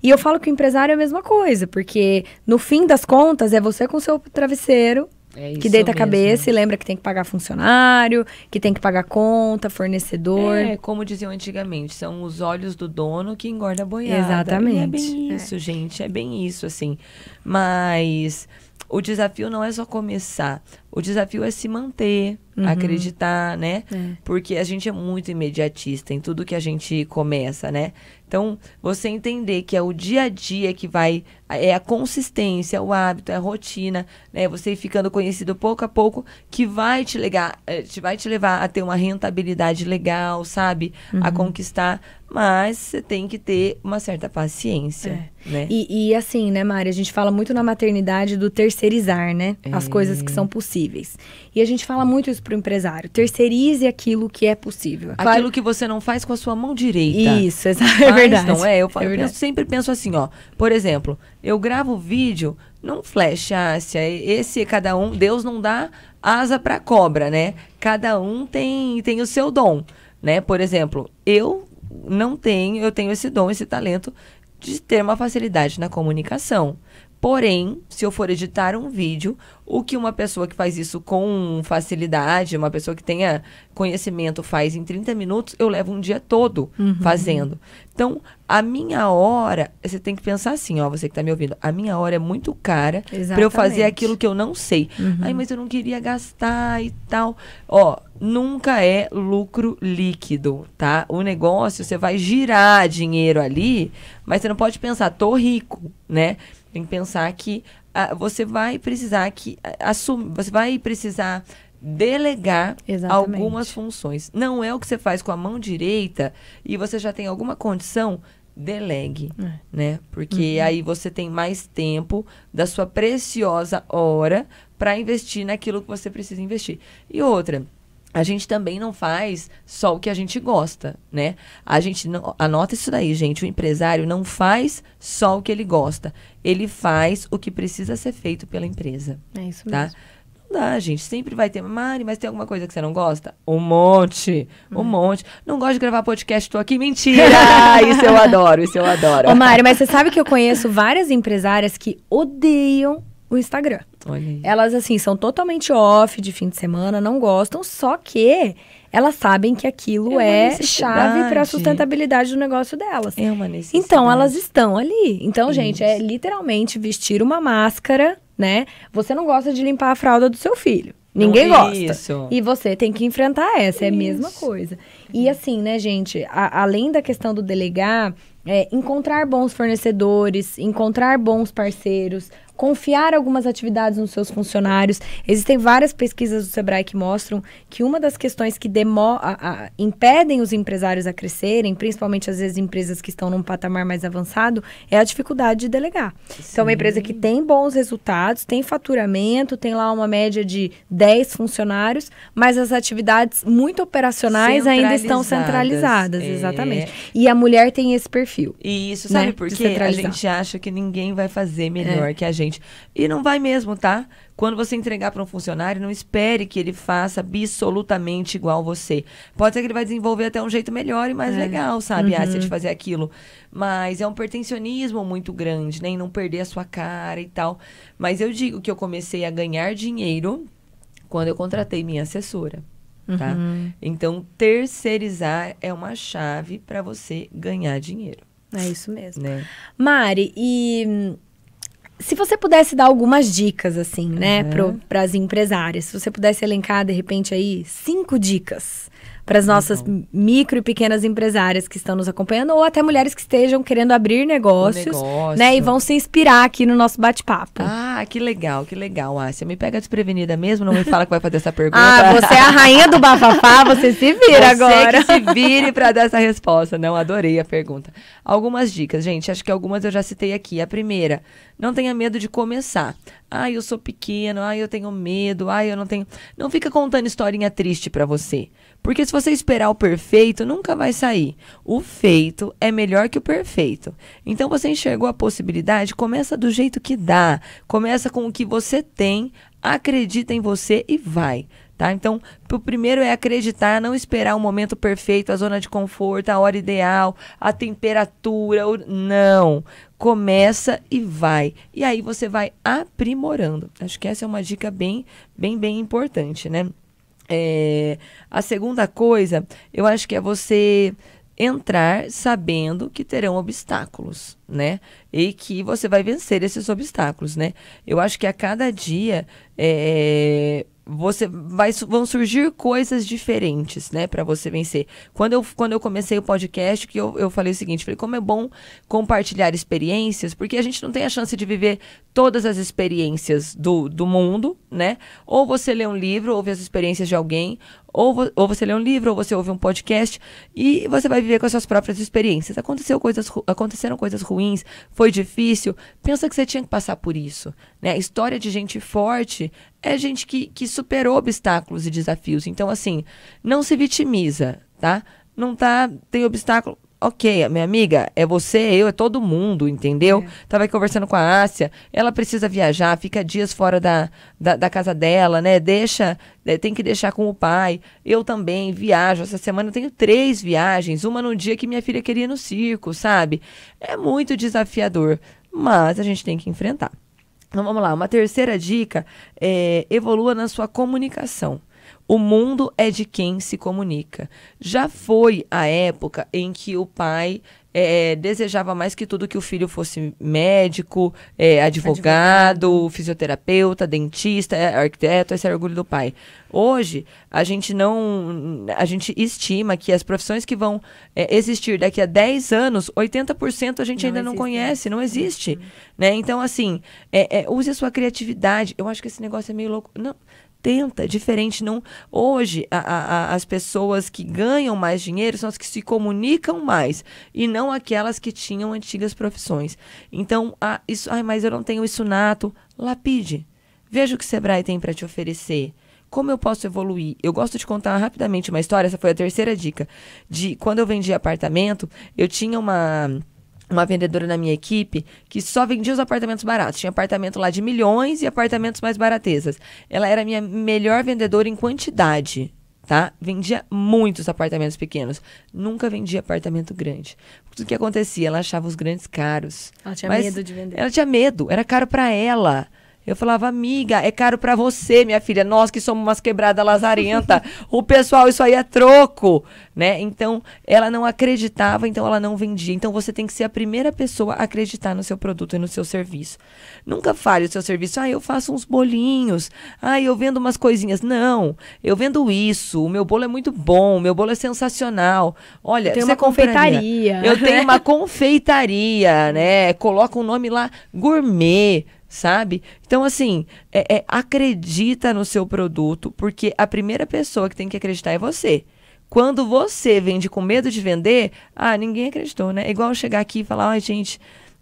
E eu falo que o empresário é a mesma coisa, porque no fim das contas é você com seu travesseiro. É que deita a cabeça e lembra que tem que pagar funcionário, que tem que pagar conta, fornecedor. É, como diziam antigamente, são os olhos do dono que engorda a boiada. Exatamente. E é bem isso, é. gente, é bem isso, assim. Mas o desafio não é só começar, o desafio é se manter, uhum. acreditar, né? É. Porque a gente é muito imediatista em tudo que a gente começa, né? Então, você entender que é o dia a dia que vai, é a consistência, é o hábito, é a rotina, né? Você ficando conhecido pouco a pouco, que vai te, legar, eh, te, vai te levar a ter uma rentabilidade legal, sabe? Uhum. A conquistar. Mas você tem que ter uma certa paciência, é. né? E, e, assim, né, Mari? A gente fala muito na maternidade do terceirizar, né? É. As coisas que é. são possíveis possíveis. E a gente fala muito isso para o empresário. Terceirize aquilo que é possível. Aquilo claro... que você não faz com a sua mão direita. Isso, *laughs* é Mas verdade. Não é, eu, é falo, é eu sempre penso assim, ó. Por exemplo, eu gravo vídeo, não flash, Ásia. Esse cada um, Deus não dá asa para cobra, né? Cada um tem tem o seu dom, né? Por exemplo, eu não tenho, eu tenho esse dom, esse talento de ter uma facilidade na comunicação. Porém, se eu for editar um vídeo, o que uma pessoa que faz isso com facilidade, uma pessoa que tenha conhecimento faz em 30 minutos, eu levo um dia todo uhum. fazendo. Então, a minha hora, você tem que pensar assim, ó, você que está me ouvindo, a minha hora é muito cara para eu fazer aquilo que eu não sei. Uhum. Ai, mas eu não queria gastar e tal. Ó, nunca é lucro líquido, tá? O negócio, você vai girar dinheiro ali, mas você não pode pensar, tô rico, né? Tem que pensar que ah, você vai precisar que ah, assumir, você vai precisar delegar Exatamente. algumas funções. Não é o que você faz com a mão direita e você já tem alguma condição, delegue, é. né? Porque uhum. aí você tem mais tempo da sua preciosa hora para investir naquilo que você precisa investir. E outra, a gente também não faz só o que a gente gosta, né? A gente não, anota isso daí, gente. O empresário não faz só o que ele gosta. Ele faz o que precisa ser feito pela empresa. É isso tá? mesmo. Não dá, gente. Sempre vai ter. Mari, mas tem alguma coisa que você não gosta? Um monte. Um hum. monte. Não gosto de gravar podcast, tô aqui. Mentira! *laughs* isso eu adoro, isso eu adoro. Ô, Mari, mas você sabe que eu conheço várias empresárias que odeiam o Instagram. Elas, assim, são totalmente off de fim de semana, não gostam, só que elas sabem que aquilo é, é chave para a sustentabilidade do negócio delas. É uma necessidade. Então, elas estão ali. Então, Isso. gente, é literalmente vestir uma máscara, né? Você não gosta de limpar a fralda do seu filho. Ninguém Isso. gosta. E você tem que enfrentar essa, é a mesma coisa. E assim, né, gente, a, além da questão do delegar, é, encontrar bons fornecedores, encontrar bons parceiros, confiar algumas atividades nos seus funcionários. Existem várias pesquisas do Sebrae que mostram que uma das questões que demo, a, a, impedem os empresários a crescerem, principalmente às vezes empresas que estão num patamar mais avançado, é a dificuldade de delegar. Sim. Então, uma empresa que tem bons resultados, tem faturamento, tem lá uma média de 10 funcionários, mas as atividades muito operacionais ainda estão centralizadas, é. exatamente. E a mulher tem esse perfil. E isso, sabe né? por quê? A gente acha que ninguém vai fazer é. melhor é. que a gente. E não vai mesmo, tá? Quando você entregar para um funcionário, não espere que ele faça absolutamente igual você. Pode ser que ele vai desenvolver até um jeito melhor e mais é. legal, sabe? Ah, uhum. A de fazer aquilo. Mas é um pertencionismo muito grande, nem né? não perder a sua cara e tal. Mas eu digo que eu comecei a ganhar dinheiro quando eu contratei minha assessora tá? Uhum. Então, terceirizar é uma chave para você ganhar dinheiro. É isso mesmo. Né? Mari, e se você pudesse dar algumas dicas, assim, né, uhum. para as empresárias, se você pudesse elencar, de repente, aí, cinco dicas para as tá nossas uhum. micro e pequenas empresárias que estão nos acompanhando, ou até mulheres que estejam querendo abrir negócios, negócio. né, e vão se inspirar aqui no nosso bate-papo. Ah, ah, que legal, que legal, Ásia. Me pega desprevenida mesmo, não me fala que vai fazer essa pergunta. ah, você é a rainha do bafafá, você se vira você agora. Você que se vire para dar essa resposta. Não, adorei a pergunta. Algumas dicas, gente, acho que algumas eu já citei aqui. A primeira, não tenha medo de começar. Ah, eu sou pequeno, ah, eu tenho medo, ah, eu não tenho... Não fica contando historinha triste para você. Porque se você esperar o perfeito, nunca vai sair. O feito é melhor que o perfeito. Então você enxergou a possibilidade, começa do jeito que dá. Começa Começa com o que você tem, acredita em você e vai. Tá? Então, o primeiro é acreditar, não esperar o momento perfeito, a zona de conforto, a hora ideal, a temperatura. O... Não. Começa e vai. E aí você vai aprimorando. Acho que essa é uma dica bem, bem, bem importante, né? É... A segunda coisa, eu acho que é você entrar sabendo que terão obstáculos, né? E que você vai vencer esses obstáculos, né? Eu acho que a cada dia é, você vai, vão surgir coisas diferentes, né, para você vencer. Quando eu, quando eu comecei o podcast, que eu, eu falei o seguinte, falei como é bom compartilhar experiências, porque a gente não tem a chance de viver todas as experiências do, do mundo, né? Ou você lê um livro, ouve as experiências de alguém, ou, vo ou você lê um livro, ou você ouve um podcast e você vai viver com as suas próprias experiências. Aconteceu coisas aconteceram coisas ruins, foi difícil, pensa que você tinha que passar por isso, né? História de gente forte é gente que, que superou obstáculos e desafios. Então, assim, não se vitimiza, tá? Não tá, tem obstáculo, ok, minha amiga, é você, eu, é todo mundo, entendeu? É. Tava conversando com a Ásia, ela precisa viajar, fica dias fora da, da, da casa dela, né? Deixa, eh, tem que deixar com o pai. Eu também viajo. Essa semana eu tenho três viagens, uma no dia que minha filha queria ir no circo, sabe? É muito desafiador, mas a gente tem que enfrentar. Então vamos lá, uma terceira dica é evolua na sua comunicação. O mundo é de quem se comunica. Já foi a época em que o pai é, desejava mais que tudo que o filho fosse médico, é, advogado, advogado, fisioterapeuta, dentista, eh, arquiteto, esse é o orgulho do pai. Hoje, a gente não. A gente estima que as profissões que vão é, existir daqui a 10 anos, 80% a gente não ainda existe. não né? conhece, não existe. Né? Então, assim, use a sua criatividade. Eu acho que esse negócio é meio louco. Não, tenta, diferente. Não, hoje, a, a, as pessoas que ganham mais dinheiro são as que se comunicam mais e não aquelas que tinham antigas profissões. Então, ah, isso, ai, mas eu não tenho isso nato. Lapide. Veja o que o Sebrae tem para te oferecer. Como eu posso evoluir? Eu gosto de contar rapidamente uma história, essa foi a terceira dica. De quando eu vendi apartamento, eu tinha uma uma vendedora na minha equipe que só vendia os apartamentos baratos. Tinha apartamento lá de milhões e apartamentos mais baratezas. Ela era minha melhor vendedora em quantidade, tá? Vendia muitos apartamentos pequenos. Nunca vendia apartamento grande. Tudo que acontecia, ela achava os grandes caros. Ela tinha medo de vender. Ela tinha medo, era caro para ela. Eu falava, amiga, é caro para você, minha filha. Nós que somos umas quebradas lazarenta. *laughs* o pessoal, isso aí é troco, né? Então, ela não acreditava, então ela não vendia. Então, você tem que ser a primeira pessoa a acreditar no seu produto e no seu serviço. Nunca fale o seu serviço. Ah, eu faço uns bolinhos. Ah, eu vendo umas coisinhas. Não, eu vendo isso. O meu bolo é muito bom. O meu bolo é sensacional. Olha, tem uma confeitaria. Eu tenho uma *laughs* confeitaria, né? Coloca o um nome lá, gourmet sabe? Então, assim, é, é, acredita no seu produto, porque a primeira pessoa que tem que acreditar é você. Quando você vende com medo de vender, ah, ninguém acreditou, né? É igual chegar aqui e falar, ai, gente,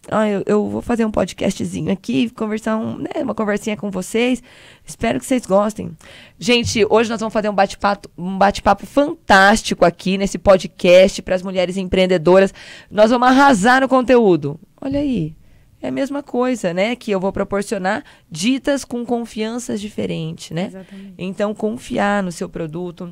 ah, eu, eu, vou fazer um podcastzinho aqui, conversar um, né, uma conversinha com vocês. Espero que vocês gostem. Gente, hoje nós vamos fazer um bate-papo um bate fantástico aqui nesse podcast para as mulheres empreendedoras. Nós vamos arrasar no conteúdo. Olha aí, é a mesma coisa, né? Que eu vou proporcionar ditas com confianças diferentes, né? Exatamente. Então, confiar no seu produto.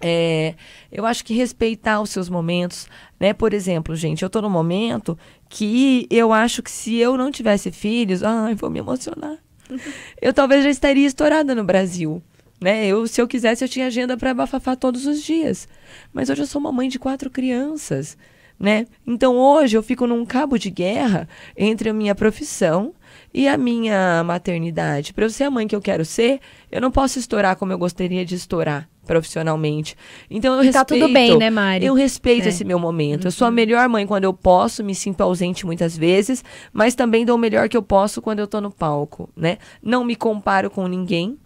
É, eu acho que respeitar os seus momentos, né? Por exemplo, gente, eu estou num momento que eu acho que se eu não tivesse filhos, ai, vou me emocionar. *laughs* eu talvez já estaria estourada no Brasil, né? Eu, se eu quisesse, eu tinha agenda para bafafar todos os dias. Mas hoje eu sou uma mãe de quatro crianças né? Então hoje eu fico num cabo de guerra entre a minha profissão e a minha maternidade. Para eu ser a mãe que eu quero ser, eu não posso estourar como eu gostaria de estourar profissionalmente. Então eu e respeito. Tá tudo bem, né, Mari? Eu respeito é. esse meu momento. Uhum. Eu sou a uhum. melhor mãe quando eu posso, me sinto ausente muitas vezes, mas também dou o melhor que eu posso quando eu tô no palco, né? Não me comparo com ninguém,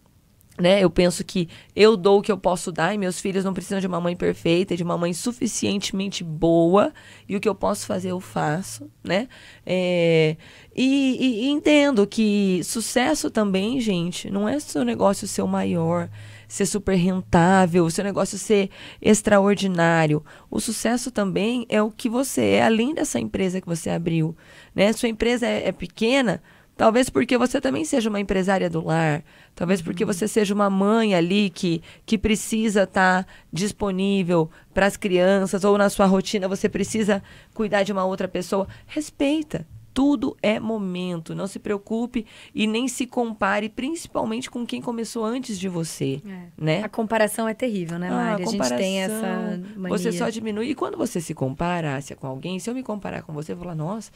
né? Eu penso que eu dou o que eu posso dar e meus filhos não precisam de uma mãe perfeita, de uma mãe suficientemente boa e o que eu posso fazer eu faço, né? É, e, e, e, entendo que sucesso também, gente, não é seu negócio ser o maior, ser super rentável, seu negócio ser extraordinário. O sucesso também é o que você é, além dessa empresa que você abriu, né? Sua empresa é, é pequena, Talvez porque você também seja uma empresária do lar, talvez porque uhum. você seja uma mãe ali que, que precisa estar tá disponível para as crianças, ou na sua rotina você precisa cuidar de uma outra pessoa. Respeita. Tudo é momento. Não se preocupe e nem se compare, principalmente com quem começou antes de você, é. né? A comparação é terrível, né, ah, Mari? Ah, a, a, gente tem essa mania. Você só diminui. E quando você se compara, Ásia, com alguém, se eu me comparar com você, eu vou falar, nossa,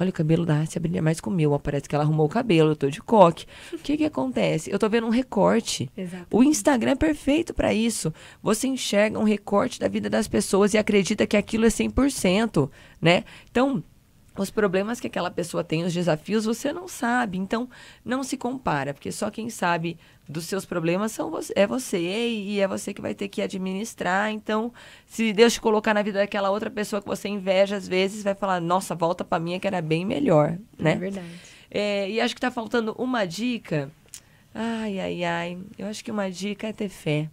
olha o cabelo da Ásia brilha mais que o meu. Parece que ela arrumou o cabelo, eu tô de coque. O que que acontece? Eu tô vendo um recorte. Exatamente. O Instagram é perfeito para isso. Você enxerga um recorte da vida das pessoas e acredita que aquilo é 100%, né? Então os problemas que aquela pessoa tem, os desafios, você não sabe. Então, não se compara, porque só quem sabe dos seus problemas são você, é você e é você que vai ter que administrar. Então, se Deus te colocar na vida daquela outra pessoa que você inveja às vezes, vai falar: "Nossa, volta para minha que era bem melhor", é né? É verdade. É, e acho que está faltando uma dica. Ai, ai, ai. Eu acho que uma dica é ter fé.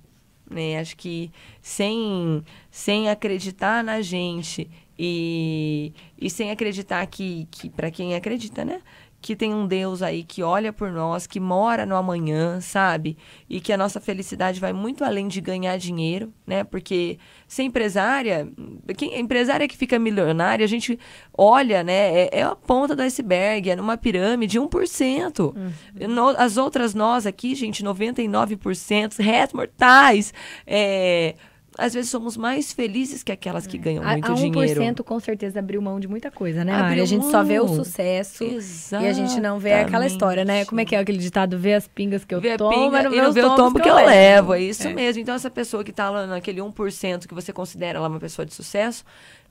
Né? Acho que sem, sem acreditar na gente e, e sem acreditar que, que para quem acredita, né? que tem um Deus aí que olha por nós, que mora no amanhã, sabe? E que a nossa felicidade vai muito além de ganhar dinheiro, né? Porque ser empresária, quem, empresária que fica milionária, a gente olha, né? É, é a ponta do iceberg, é numa pirâmide, 1%. Uhum. No, as outras nós aqui, gente, 99%, réis mortais, é às vezes somos mais felizes que aquelas que ganham a, muito a 1% dinheiro. A 1% com certeza abriu mão de muita coisa, né? Abriu a gente mão. só vê o sucesso Exatamente. e a gente não vê aquela história, né? Como é que é aquele ditado? Vê as pingas que eu vê tomo, pinga, não vê, o tombo que eu, levo. levo. É isso é. mesmo. Então essa pessoa que tá lá naquele 1% que você considera ela uma pessoa de sucesso,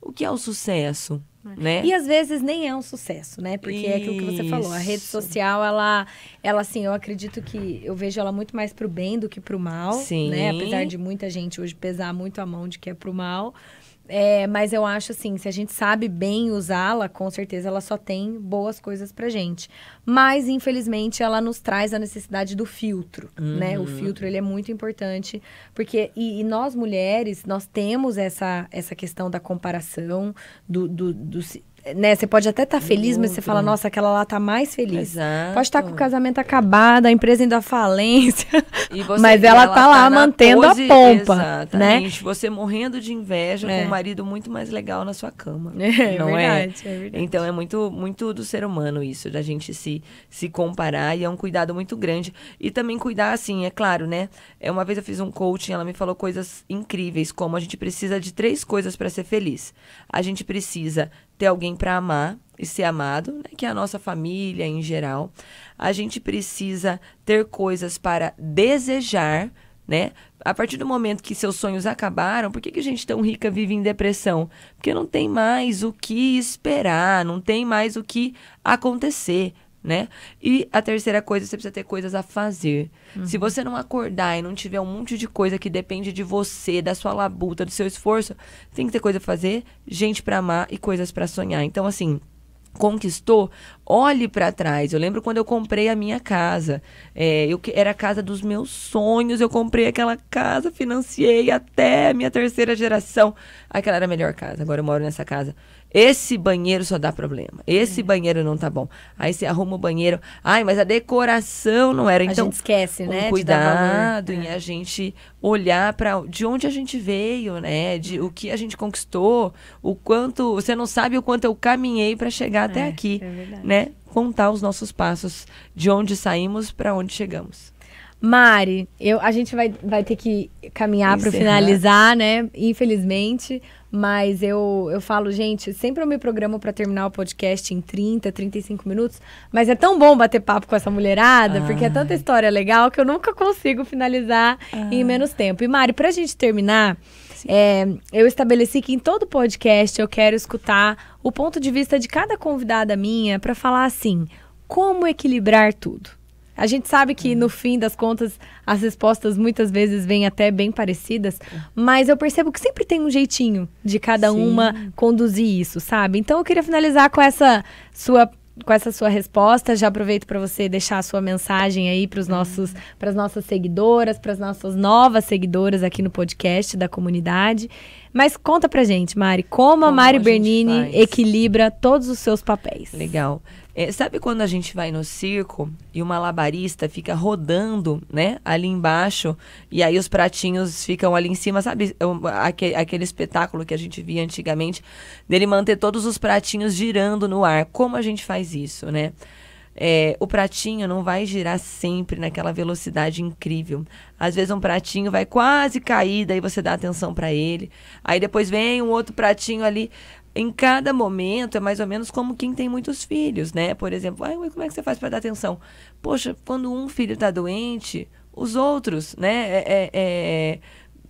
o que é o sucesso. É. Né? E às vezes nem é um sucesso, né? Porque Isso. é aquilo que você falou, a rede social, ela, ela assim, eu acredito que eu vejo ela muito mais pro bem do que pro mal, Sim. né? Apesar de muita gente hoje pesar muito a mão de que é pro mal. É, mas eu acho assim, se a gente sabe bem usá-la, com certeza ela só tem boas coisas pra gente. Mas, infelizmente, ela nos traz a necessidade do filtro, uhum. né? O uhum. filtro, ele é muito importante, porque... E, e, nós, mulheres, nós temos essa, essa questão da comparação, do, do, do né? Você pode até estar tá feliz, mas você fala, nossa, aquela lá tá mais feliz. Exato. Pode estar tá com o casamento acabado, a empresa indo à falência, *laughs* mas ela, ela tá, tá lá mantendo pose, a pompa, exatamente. né? Você morrendo de inveja é. com um marido muito mais legal na sua cama, é, é, não é, verdade, é? verdade. Então é muito, muito do ser humano isso, da gente se se comparar e é um cuidado muito grande e também cuidar assim, é claro, né? É uma vez eu fiz um coaching, ela me falou coisas incríveis como a gente precisa de três coisas para ser feliz. A gente precisa ter alguém para amar e ser amado, né, que é a nossa família em geral. A gente precisa ter coisas para desejar, né? A partir do momento que seus sonhos acabaram, por que, que a gente tão rica vive em depressão? Porque não tem mais o que esperar, não tem mais o que acontecer né? E a terceira coisa, você precisa ter coisas a fazer. Uhum. Se você não acordar e não tiver um monte de coisa que depende de você, da sua labuta, do seu esforço, tem que ter coisa a fazer, gente para amar e coisas para sonhar. Então, assim, conquistou, olhe para trás. Eu lembro quando eu comprei a minha casa. É, eu, era a casa dos meus sonhos. Eu comprei aquela casa, financiei até a minha terceira geração. Aquela era a melhor casa. Agora eu moro nessa casa. Esse banheiro só dá problema. Esse é. banheiro não tá bom. Aí você arruma o banheiro. Ai, mas a decoração não era. Então, a gente esquece, um né? Cuidado em é. a gente olhar para de onde a gente veio, né? De é. o que a gente conquistou, o quanto. Você não sabe o quanto eu caminhei para chegar até é, aqui, é né? Contar os nossos passos, de onde saímos para onde chegamos. Mari, eu, a gente vai, vai ter que caminhar para finalizar, né? Infelizmente. Mas eu, eu falo, gente, sempre eu me programo para terminar o podcast em 30, 35 minutos. Mas é tão bom bater papo com essa mulherada, Ai. porque é tanta ah. história legal que eu nunca consigo finalizar Ai. em ah. menos tempo. E Mari, para a gente terminar, é, eu estabeleci que em todo podcast eu quero escutar o ponto de vista de cada convidada minha para falar assim: como equilibrar tudo? A gente sabe que no uhum. fim das contas as respostas muitas vezes vêm até bem parecidas, mas eu percebo que sempre tem um jeitinho de cada Sim. uma conduzir isso, sabe? Então eu queria finalizar com essa sua com essa sua resposta. Já aproveito para você deixar a sua mensagem aí para os nossos uhum. para as nossas seguidoras, para as nossas novas seguidoras aqui no podcast da comunidade. Mas conta pra gente, Mari, como, como a Mari a Bernini faz. equilibra todos os seus papéis. Legal. É, sabe quando a gente vai no circo e o malabarista fica rodando, né, ali embaixo, e aí os pratinhos ficam ali em cima, sabe? É aquele, aquele espetáculo que a gente via antigamente, dele manter todos os pratinhos girando no ar. Como a gente faz isso, né? É, o pratinho não vai girar sempre naquela velocidade incrível. Às vezes um pratinho vai quase cair, daí você dá atenção para ele. Aí depois vem um outro pratinho ali em cada momento é mais ou menos como quem tem muitos filhos, né? Por exemplo, ah, como é que você faz para dar atenção? Poxa, quando um filho está doente, os outros, né? É, é, é,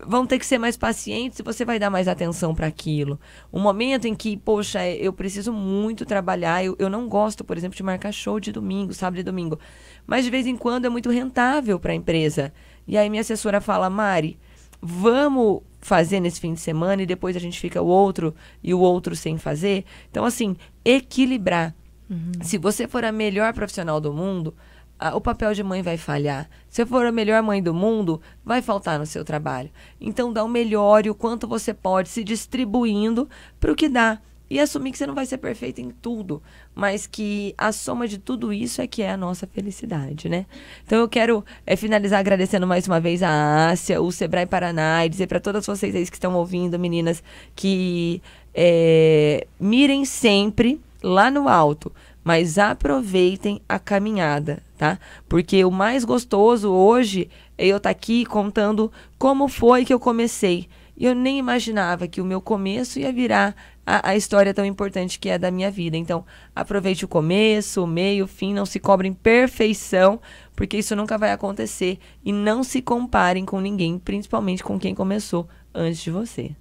vão ter que ser mais pacientes e você vai dar mais atenção para aquilo. Um momento em que, poxa, eu preciso muito trabalhar, eu, eu não gosto, por exemplo, de marcar show de domingo, sábado e domingo, mas de vez em quando é muito rentável para a empresa. E aí minha assessora fala, Mari, vamos fazer nesse fim de semana e depois a gente fica o outro e o outro sem fazer. Então, assim, equilibrar. Uhum. Se você for a melhor profissional do mundo, a, o papel de mãe vai falhar. Se eu for a melhor mãe do mundo, vai faltar no seu trabalho. Então, dá o melhor e o quanto você pode, se distribuindo para o que dá e assumir que você não vai ser perfeito em tudo, mas que a soma de tudo isso é que é a nossa felicidade, né? Então eu quero é, finalizar agradecendo mais uma vez a Ásia, o Sebrae Paraná e dizer para todas vocês aí que estão ouvindo, meninas, que é, mirem sempre lá no alto, mas aproveitem a caminhada, tá? Porque o mais gostoso hoje é eu estar tá aqui contando como foi que eu comecei e eu nem imaginava que o meu começo ia virar a, a, história tão importante que é da minha vida. Então, aproveite o começo, o meio, o fim, não se cobrem perfeição, porque isso nunca vai acontecer. E não se comparem com ninguém, principalmente com quem começou antes de você.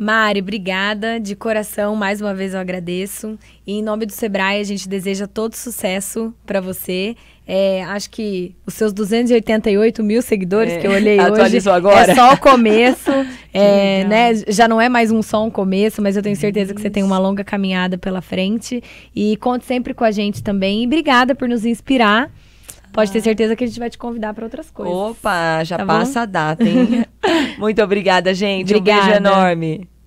Mari, obrigada. De coração, mais uma vez eu agradeço. E em nome do Sebrae, a gente deseja todo sucesso para você. É, acho que os seus 288 mil seguidores é, que eu olhei *laughs* hoje agora. é só o começo. *laughs* é, né, já não é mais um só um começo, mas eu tenho certeza que você tem uma longa caminhada pela frente. E conte sempre com a gente também. E obrigada por nos inspirar pode ter certeza que a gente vai te convidar para outras coisas. Opa, já tá passa bom? a data, hein? *laughs* Muito obrigada, gente. Obrigada. Um beijo enorme.